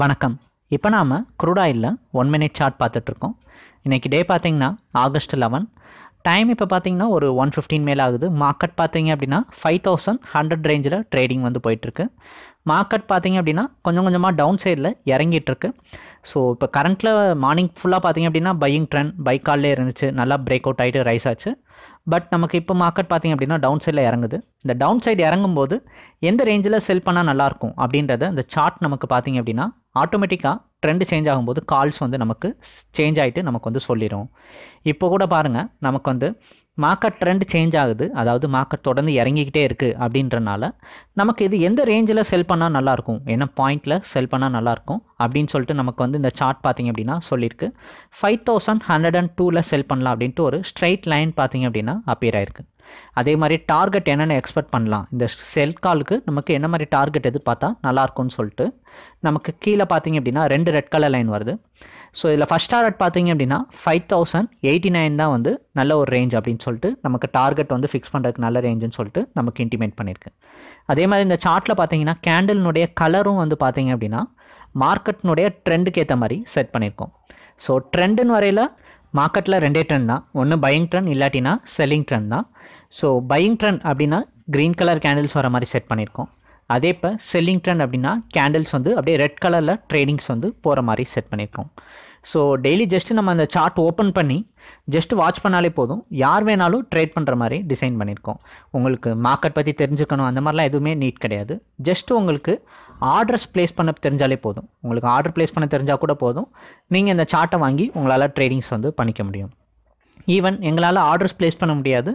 வணக்கம் இப்போ நாம் குரூடாயில் ஒன் மினிட் சார்ட் பார்த்துட்ருக்கோம் இன்றைக்கி டே பார்த்திங்கன்னா ஆகஸ்ட் லெவன் டைம் இப்போ பார்த்திங்கன்னா ஒரு ஒன் ஃபிஃப்டீன் மேலே ஆகுது மார்க்கெட் பார்த்திங்க அப்படின்னா ஃபைவ் தௌசண்ட் ஹண்ட்ரட் ரேஞ்சில் ட்ரேடிங் வந்து போயிட்டுருக்கு மார்க்கெட் பார்த்திங்க அப்படின்னா கொஞ்சம் கொஞ்சமாக டவுன் சைடில் இறங்கிட்டுருக்கு ஸோ இப்போ கரண்ட்டில் மார்னிங் ஃபுல்லாக பார்த்திங்க அப்படின்னா பையிங் ட்ரெண்ட் பைக் கால்லே இருந்துச்சு நல்லா பிரேக் அவுட் ஆகிட்டு ரைஸ் ஆச்சு பட் நமக்கு இப்போ மார்க்கெட் பார்த்திங்க அப்படின்னா டவுன் சைடில் இறங்குது இந்த டவுன் சைடு இறங்கும்போது எந்த ரேஞ்சில் செல் பண்ணால் நல்லாயிருக்கும் அப்படின்றத இந்த சார்ட் நமக்கு பார்த்திங்க அப்படின்னா ஆட்டோமேட்டிக்காக ட்ரெண்டு சேஞ்ச் ஆகும்போது கால்ஸ் வந்து நமக்கு சேஞ்ச் ஆகிட்டு நமக்கு வந்து சொல்லிடும் இப்போ கூட பாருங்கள் நமக்கு வந்து மார்க்கெட் ட்ரெண்ட் சேஞ்ச் ஆகுது அதாவது மார்க்கெட் தொடர்ந்து இறங்கிக்கிட்டே இருக்குது அப்படின்றனால நமக்கு இது எந்த ரேஞ்சில் செல் பண்ணால் நல்லாயிருக்கும் என்ன பாயிண்டில் செல் பண்ணால் நல்லாயிருக்கும் அப்படின்னு சொல்லிட்டு நமக்கு வந்து இந்த சார்ட் பார்த்திங்க அப்படின்னா சொல்லியிருக்கு ஃபைவ் தௌசண்ட் ஹண்ட்ரட் அண்ட் டூவில் செல் பண்ணலாம் அப்படின்ட்டு ஒரு ஸ்ட்ரைட் லைன் பார்த்திங்க அப்படின்னா அப்பியர் ஆயிருக்கு அதே மாதிரி டார்கெட் என்னென்ன எக்ஸ்பெக்ட் பண்ணலாம் இந்த செல் நமக்கு என்ன மாதிரி டார்கெட் எது பார்த்தா நல்லாயிருக்கும்னு சொல்லிட்டு நமக்கு கீழே பார்த்தீங்க அப்படின்னா ரெண்டு ரெட் கலர் லைன் வருது ஸோ இதில் ஃபஸ்ட் டார்கெட் பார்த்தீங்க அப்படின்னா ஃபைவ் தௌசண்ட் எயிட்டி நைன் தான் வந்து நல்ல ஒரு ரேஞ்ச் அப்படின்னு சொல்லிட்டு நமக்கு டார்கெட் வந்து ஃபிக்ஸ் பண்ணுறதுக்கு நல்ல ரேஞ்சுன்னு சொல்லிட்டு நமக்கு இன்டிமேட் பண்ணியிருக்கு அதே மாதிரி இந்த சார்ட்டில் பார்த்தீங்கன்னா கேண்டலினுடைய கலரும் வந்து பார்த்தீங்க அப்படின்னா மார்க்கெட்னுடைய ட்ரெண்டுக்கு ஏற்ற மாதிரி செட் பண்ணியிருக்கோம் ஸோ ட்ரெண்டுன்னு வரையில் மார்க்கெட்டில் ரெண்டே ட்ரெண்ட் தான் ஒன்று பையிங் ட்ரெண்ட் இல்லாட்டினா செல்லிங் ட்ரெண்ட் தான் ஸோ பையிங் ட்ரெண்ட் அப்படின்னா க்ரீன் கலர் கேண்டில்ஸ் வர மாதிரி செட் பண்ணியிருக்கோம் அதே இப்போ செல்லிங் ட்ரெண்ட் அப்படின்னா கேண்டில்ஸ் வந்து அப்படியே ரெட் கலரில் ட்ரேடிங்ஸ் வந்து போகிற மாதிரி செட் பண்ணியிருக்கோம் ஸோ டெய்லி ஜஸ்ட்டு நம்ம அந்த சார்ட் ஓப்பன் பண்ணி ஜஸ்ட் வாட்ச் பண்ணாலே போதும் யார் வேணாலும் ட்ரேட் பண்ணுற மாதிரி டிசைன் பண்ணியிருக்கோம் உங்களுக்கு மார்க்கெட் பற்றி தெரிஞ்சுக்கணும் அந்த மாதிரிலாம் எதுவுமே நீட் கிடையாது ஜஸ்ட் உங்களுக்கு ஆர்டர்ஸ் பிளேஸ் பண்ண தெரிஞ்சாலே போதும் உங்களுக்கு ஆர்டர் பிளேஸ் பண்ண தெரிஞ்சால் கூட போதும் நீங்கள் இந்த சார்ட்டை வாங்கி உங்களால் ட்ரேடிங்ஸ் வந்து பண்ணிக்க முடியும் ஈவன் எங்களால் ஆர்டர்ஸ் ப்ளேஸ் பண்ண முடியாது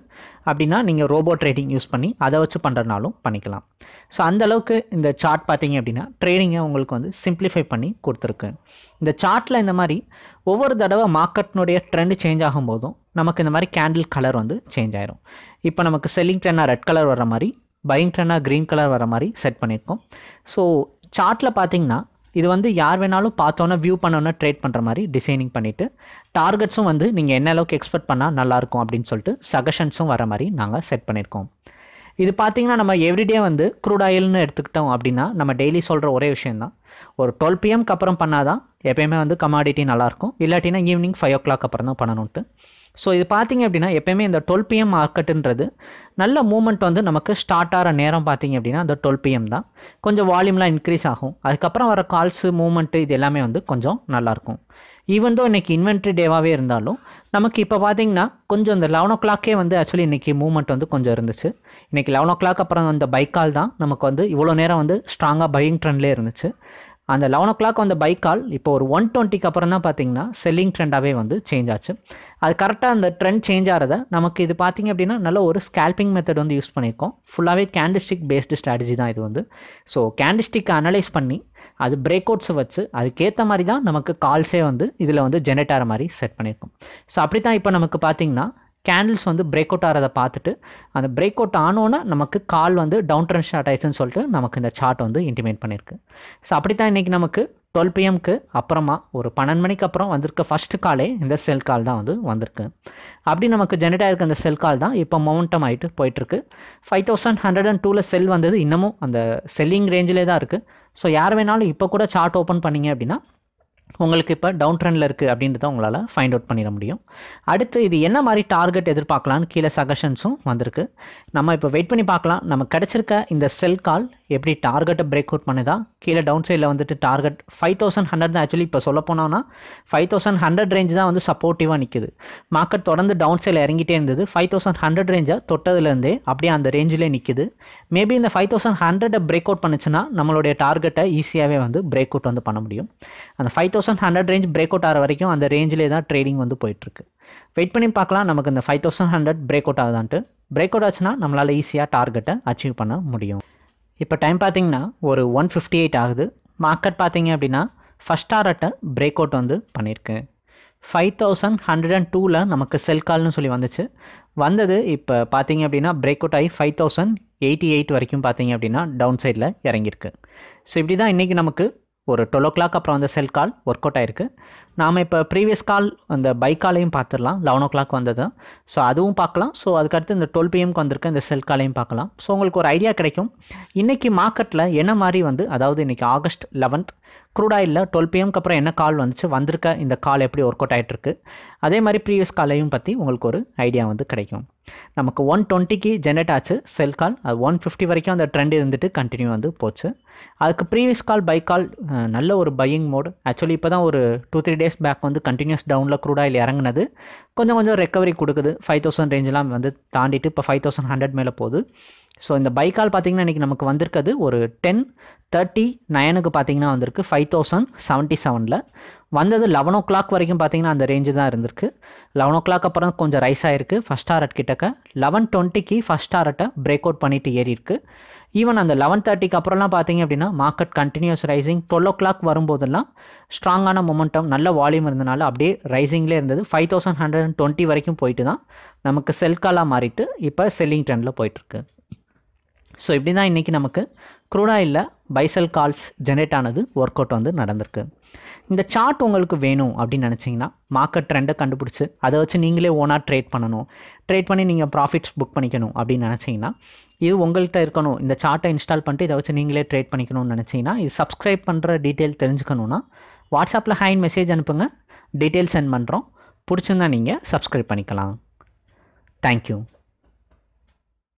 அப்படின்னா நீங்கள் ரோபோ ட்ரேடிங் யூஸ் பண்ணி அதை வச்சு பண்ணுறதுனாலும் பண்ணிக்கலாம் ஸோ அந்தளவுக்கு இந்த சார்ட் பார்த்தீங்க அப்படின்னா ட்ரேடிங்கை உங்களுக்கு வந்து சிம்ப்ளிஃபை பண்ணி கொடுத்துருக்கு இந்த சார்ட்டில் இந்த மாதிரி ஒவ்வொரு தடவை மார்க்கெட்னுடைய ட்ரெண்ட் சேஞ்ச் ஆகும்போதும் நமக்கு இந்த மாதிரி கேண்டில் கலர் வந்து சேஞ்ச் ஆயிரும் இப்போ நமக்கு செல்லிங் ட்ரெண்டாக ரெட் கலர் வர்ற மாதிரி ட்ரெண்டாக க்ரீன் கலர் வர மாதிரி செட் பண்ணியிருக்கோம் ஸோ சார்ட்டில் பார்த்தீங்கன்னா இது வந்து யார் வேணாலும் பார்த்தோன்னே வியூ பண்ணோன்னே ட்ரேட் பண்ணுற மாதிரி டிசைனிங் பண்ணிவிட்டு டார்கெட்ஸும் வந்து நீங்கள் என்ன அளவுக்கு எக்ஸ்பெக்ட் பண்ணால் நல்லாயிருக்கும் அப்படின்னு சொல்லிட்டு சஜஷன்ஸும் வர மாதிரி நாங்கள் செட் பண்ணியிருக்கோம் இது பார்த்தீங்கன்னா நம்ம எவ்ரிடே வந்து க்ரூட் ஆயில்னு எடுத்துக்கிட்டோம் அப்படின்னா நம்ம டெய்லி சொல்கிற ஒரே விஷயம் தான் ஒரு டுவெல் பிஎம்க்கு அப்புறம் பண்ணால் தான் எப்பயுமே வந்து கமாடிட்டி நல்லாயிருக்கும் இல்லாட்டினா ஈவினிங் ஃபைவ் ஓ கிளாக் அப்புறம் தான் பண்ணணுன்ட்டு ஸோ இது பார்த்தீங்க அப்படின்னா எப்பயுமே இந்த டுவெல் பிஎம் மார்க்கெட்டுன்றது நல்ல மூமெண்ட் வந்து நமக்கு ஸ்டார்ட் ஆகிற நேரம் பார்த்தீங்க அப்படின்னா அந்த டுவெல் பிஎம் தான் கொஞ்சம் வால்யூம்லாம் இன்க்ரீஸ் ஆகும் அதுக்கப்புறம் வர கால்ஸு மூமெண்ட்டு இது எல்லாமே வந்து கொஞ்சம் நல்லாயிருக்கும் ஈவன் தோ இன்றைக்கி இன்வென்ட்ரி டேவாகவே இருந்தாலும் நமக்கு இப்போ பார்த்தீங்கன்னா கொஞ்சம் இந்த லெவன் ஓ கிளாக்கே வந்து ஆக்சுவலி இன்றைக்கி மூமெண்ட் வந்து கொஞ்சம் இருந்துச்சு இன்றைக்கி லெவன் ஓ கிளாக் அப்புறம் அந்த பைக்கால் தான் நமக்கு வந்து இவ்வளோ நேரம் வந்து ஸ்ட்ராங்காக பையிங் ட்ரெண்ட்லேயே இருந்துச்சு அந்த லெவன் ஓ கிளாக் அந்த பைக் கால் இப்போ ஒரு ஒன் டுவெண்ட்டிக்கு அப்புறம் தான் பார்த்தீங்கன்னா செல்லிங் ட்ரெண்டாகவே வந்து சேஞ்ச் ஆச்சு அது கரெக்டாக அந்த ட்ரெண்ட் சேஞ்ச் ஆகிறத நமக்கு இது பார்த்திங்க அப்படின்னா நல்ல ஒரு ஸ்கேல்பிங் மெத்தட் வந்து யூஸ் பண்ணியிருக்கோம் ஃபுல்லாகவே கேண்டிஸ்டிக் பேஸ்டு ஸ்ட்ராட்டஜி தான் இது வந்து ஸோ கேண்டிஸ்டிக்கை அனலைஸ் பண்ணி அது பிரேக் அவுட்ஸை வச்சு அதுக்கேற்ற மாதிரி தான் நமக்கு கால்ஸே வந்து இதில் வந்து ஜெனரேட் ஆகிற மாதிரி செட் பண்ணியிருக்கோம் ஸோ அப்படி தான் இப்போ நமக்கு பார்த்திங்கன்னா கேண்டில்ஸ் வந்து பிரேக் அவுட் ஆகிறத பார்த்துட்டு அந்த பிரேக் அவுட் ஆனோன்னா நமக்கு கால் வந்து டவுன் ட்ரெண்ட் ஸ்டார்ட் ஆயிடுச்சுன்னு சொல்லிட்டு நமக்கு இந்த சார்ட் வந்து இன்டிமேட் பண்ணியிருக்கு ஸோ அப்படி தான் இன்றைக்கி நமக்கு டுவெல் பிஎம்க்கு அப்புறமா ஒரு பன்னெண்டு மணிக்கு அப்புறம் வந்திருக்க ஃபர்ஸ்ட் காலே இந்த செல் கால் தான் வந்து வந்திருக்கு அப்படி நமக்கு ஜென்ரேட் ஆகிருக்க அந்த செல் கால் தான் இப்போ மவுண்டம் ஆகிட்டு போயிட்டுருக்கு ஃபைவ் தௌசண்ட் ஹண்ட்ரட் அண்ட் டூவில் செல் வந்தது இன்னமும் அந்த செல்லிங் ரேஞ்சிலே தான் இருக்குது ஸோ யார் வேணாலும் இப்போ கூட சார்ட் ஓப்பன் பண்ணிங்க அப்படின்னா உங்களுக்கு இப்போ டவுன் ட்ரெண்டில் இருக்குது அப்படின்றத உங்களால் ஃபைண்ட் அவுட் பண்ணிட முடியும் அடுத்து இது என்ன மாதிரி டார்கெட் எதிர்பார்க்கலான்னு கீழே சஜஷன்ஸும் வந்திருக்கு நம்ம இப்போ வெயிட் பண்ணி பார்க்கலாம் நம்ம கிடச்சிருக்க இந்த செல் கால் எப்படி டார்கெட்டை பிரேக் அவுட் பண்ணுதா கீழே டவுன் சைடில் வந்துட்டு டார்கெட் ஃபைவ் தௌசண்ட் ஹண்ட்ரட் தான் ஆக்சுவலி இப்போ சொல்ல போனோம்னா ஃபைவ் தௌசண்ட் ஹண்ட்ரட் ரேஞ்ச் தான் வந்து சப்போர்ட்டிவாக நிற்குது மார்க்கெட் தொடர்ந்து டவுன் சைடில் இறங்கிட்டே இருந்தது ஃபைவ் தௌசண்ட் ஹண்ட்ரட் ரேஞ்சை தொட்டதுலேருந்தே அப்படியே அந்த ரேஞ்சிலே நிற்குது மேபி இந்த ஃபைவ் தௌசண்ட் ஹண்ட்ரட்டை பிரேக் அவுட் பண்ணுச்சுன்னா நம்மளுடைய டார்கெட்டை ஈஸியாகவே வந்து பிரேக் அவுட் வந்து பண்ண முடியும் அந்த five thousand hundred range break out ஆகிற வரைக்கும் அந்த ரேஞ்சிலே தான் ட்ரேடிங் வந்து போயிட்டுருக்கு வெயிட் பண்ணி பார்க்கலாம் நமக்கு இந்த five thousand hundred break out ஆகுதான்ட்டு பிரேக் அவுட் ஆச்சுன்னா நம்மளால் ஈஸியாக டார்கெட்டை அச்சீவ் பண்ண முடியும் இப்போ டைம் பார்த்தீங்கன்னா ஒரு ஒன் ஃபிஃப்டி எயிட் ஆகுது மார்க்கெட் பார்த்தீங்க அப்படின்னா ஃபஸ்ட் ஆர்ட்டை பிரேக் அவுட் வந்து பண்ணியிருக்கு ஃபைவ் தௌசண்ட் ஹண்ட்ரட் அண்ட் டூவில் நமக்கு செல் கால்னு சொல்லி வந்துச்சு வந்தது இப்போ பார்த்தீங்க அப்படின்னா பிரேக் அவுட் ஆகி ஃபைவ் தௌசண்ட் எயிட்டி எயிட் வரைக்கும் பார்த்தீங்க அப்படின்னா டவுன் சைடில் இறங்கியிருக்கு ஸோ இப்படி தான் இன்றைக்கி நமக்கு ஒரு டுவெல் ஓ கிளாக் அப்புறம் வந்து செல் கால் ஒர்க் அவுட் ஆயிருக்கு நாம் இப்போ ப்ரீவியஸ் கால் அந்த பைக் காலையும் பார்த்துடலாம் லெவன் ஓ கிளாக் வந்தது ஸோ அதுவும் பார்க்கலாம் ஸோ அதுக்கடுத்து இந்த டுவெல் பிஎம்க்கு வந்திருக்க இந்த செல் காலையும் பார்க்கலாம் ஸோ உங்களுக்கு ஒரு ஐடியா கிடைக்கும் இன்றைக்கி மார்க்கெட்டில் என்ன மாதிரி வந்து அதாவது இன்றைக்கி ஆகஸ்ட் லெவன்த் க்ரூடாயில் டுவெல் பிஎம்க்கு அப்புறம் என்ன கால் வந்துச்சு வந்திருக்க இந்த கால் எப்படி ஒர்க் அவுட் ஆகிட்டுருக்கு அதே மாதிரி ப்ரீவியஸ் காலையும் பற்றி உங்களுக்கு ஒரு ஐடியா வந்து கிடைக்கும் நமக்கு ஒன் டுவெண்ட்டிக்கு ஜென்ரேட் ஆச்சு செல் கால் அது ஒன் ஃபிஃப்டி வரைக்கும் அந்த ட்ரெண்ட் இருந்துட்டு கண்டினியூ வந்து போச்சு அதுக்கு ப்ரீவியஸ் கால் பை கால் நல்ல ஒரு பையிங் மோடு ஆக்சுவலி இப்போ தான் ஒரு டூ த்ரீ டேஸ் பேக் வந்து கண்டினியூஸ் டவுனில் க்ரூடாயில் இறங்கினது கொஞ்சம் கொஞ்சம் ரெக்கவரி கொடுக்குது ஃபைவ் தௌசண்ட் ரேஞ்செலாம் வந்து தாண்டிட்டு இப்போ ஃபைவ் தௌசண்ட் ஹண்ட்ரட் மேலே போகுது ஸோ இந்த பைக்கால் பார்த்தீங்கன்னா இன்றைக்கி நமக்கு வந்திருக்கிறது ஒரு டென் தேர்ட்டி நயனுக்கு பார்த்தீங்கன்னா வந்திருக்கு ஃபைவ் தௌசண்ட் செவன்ட்டி செவனில் வந்தது லெவன் ஓ கிளாக் வரைக்கும் பார்த்தீங்கன்னா அந்த ரேஞ்சு தான் இருந்திருக்கு லெவன் ஓ கிளாக் அப்புறம் கொஞ்சம் ரைஸ் ஆகிருக்கு ஃபஸ்ட் ஸ்டார்ட் கிட்டக்க லெவன் டுவெண்ட்டிக்கு ஃபஸ்ட் ஸ்டார்ட்டை பிரேக் அவுட் பண்ணிட்டு ஏறி இருக்கு ஈவன் அந்த லெவன் தேர்ட்டிக்கு அப்புறம்லாம் பார்த்தீங்க அப்படின்னா market continuous rising twelve o'clock வரும்போதெல்லாம் ஸ்ட்ராங்கான மொமெண்டம் நல்ல வால்யூம் இருந்தனால அப்படியே ரைசிங்லேயே இருந்தது five thousand hundred and twenty வரைக்கும் போயிட்டு தான் நமக்கு செல்காலாக மாறிட்டு இப்போ செல்லிங் ட்ரெண்டில் போயிட்டுருக்கு ஸோ இப்படி தான் இன்றைக்கி நமக்கு குரூடாயில் பைசல் கால்ஸ் ஜெனரேட் ஆனது ஒர்க் அவுட் வந்து நடந்திருக்கு இந்த சார்ட் உங்களுக்கு வேணும் அப்படின்னு நினச்சிங்கன்னா மார்க்கெட் ட்ரெண்டை கண்டுபிடிச்சி அதை வச்சு நீங்களே ஓனாக ட்ரேட் பண்ணணும் ட்ரேட் பண்ணி நீங்கள் ப்ராஃபிட்ஸ் புக் பண்ணிக்கணும் அப்படின்னு நினச்சிங்கன்னா இது உங்கள்கிட்ட இருக்கணும் இந்த சார்ட்டை இன்ஸ்டால் பண்ணிட்டு இதை வச்சு நீங்களே ட்ரேட் பண்ணிக்கணும்னு நினச்சிங்கன்னா இது சப்ஸ்கிரைப் பண்ணுற டீட்டெயில் தெரிஞ்சுக்கணுன்னா வாட்ஸ்அப்பில் ஹைன் மெசேஜ் அனுப்புங்க டீட்டெயில் சென்ட் பண்ணுறோம் பிடிச்சிருந்தா நீங்கள் சப்ஸ்கிரைப் பண்ணிக்கலாம் தேங்க்யூ